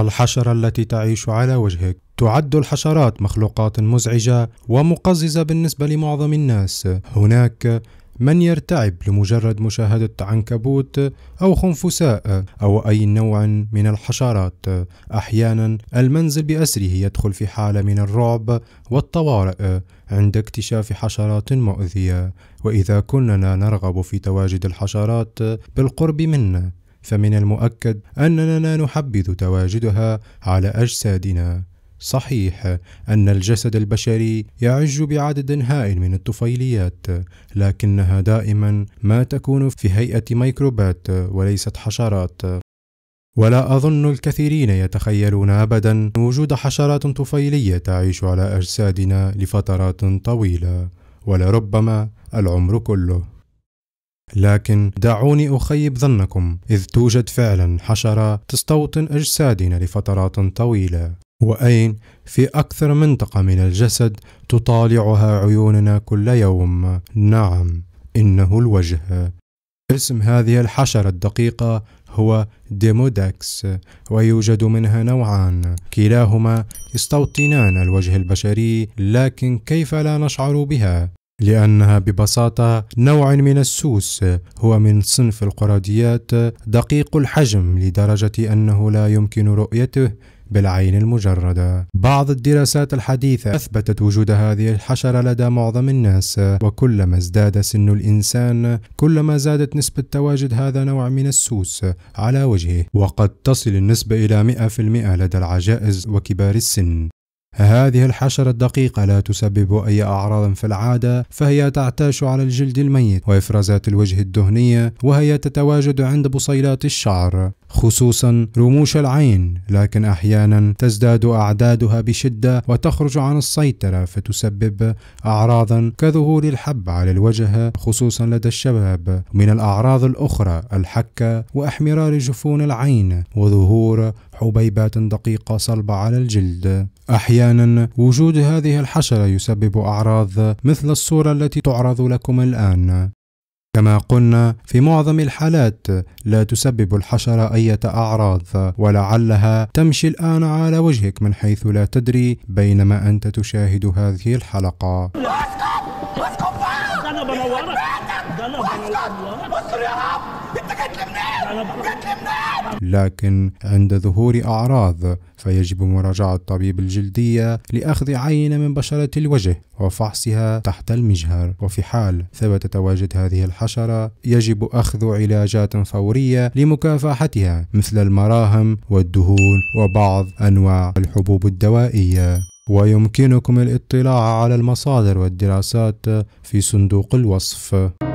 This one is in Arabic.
الحشرة التي تعيش على وجهك تعد الحشرات مخلوقات مزعجة ومقززة بالنسبة لمعظم الناس هناك من يرتعب لمجرد مشاهدة عنكبوت أو خنفساء أو أي نوع من الحشرات أحيانا المنزل بأسره يدخل في حالة من الرعب والطوارئ عند اكتشاف حشرات مؤذية وإذا كنا نرغب في تواجد الحشرات بالقرب منا فمن المؤكد أننا لا نحبذ تواجدها على أجسادنا صحيح أن الجسد البشري يعج بعدد هائل من الطفيليات، لكنها دائما ما تكون في هيئة ميكروبات وليست حشرات. ولا أظن الكثيرين يتخيلون أبدا وجود حشرات طفيلية تعيش على أجسادنا لفترات طويلة، ولربما العمر كله. لكن دعوني أخيب ظنكم إذ توجد فعلا حشرة تستوطن أجسادنا لفترات طويلة وأين في أكثر منطقة من الجسد تطالعها عيوننا كل يوم نعم إنه الوجه اسم هذه الحشرة الدقيقة هو ديموداكس ويوجد منها نوعان كلاهما يستوطنان الوجه البشري لكن كيف لا نشعر بها لأنها ببساطة نوع من السوس هو من صنف القراديات دقيق الحجم لدرجة أنه لا يمكن رؤيته بالعين المجردة. بعض الدراسات الحديثة أثبتت وجود هذه الحشرة لدى معظم الناس، وكلما ازداد سن الإنسان، كلما زادت نسبة تواجد هذا النوع من السوس على وجهه، وقد تصل النسبة إلى 100% لدى العجائز وكبار السن. هذه الحشرة الدقيقة لا تسبب أي أعراض في العادة فهي تعتاش على الجلد الميت وإفرازات الوجه الدهنية وهي تتواجد عند بصيلات الشعر خصوصا رموش العين لكن أحيانا تزداد أعدادها بشدة وتخرج عن السيطرة فتسبب أعراضا كظهور الحب على الوجه خصوصا لدى الشباب من الأعراض الأخرى الحكة وأحمرار جفون العين وظهور حبيبات دقيقة صلبة على الجلد أحيانا وجود هذه الحشرة يسبب أعراض مثل الصورة التي تعرض لكم الآن كما قلنا في معظم الحالات لا تسبب الحشرة أي أعراض ولعلها تمشي الآن على وجهك من حيث لا تدري بينما أنت تشاهد هذه الحلقة اسكت اسكت لكن عند ظهور أعراض فيجب مراجعة طبيب الجلدية لأخذ عينة من بشرة الوجه وفحصها تحت المجهر وفي حال ثبت تواجد هذه الحشرة يجب أخذ علاجات فورية لمكافحتها مثل المراهم والدهون وبعض أنواع الحبوب الدوائية ويمكنكم الاطلاع على المصادر والدراسات في صندوق الوصف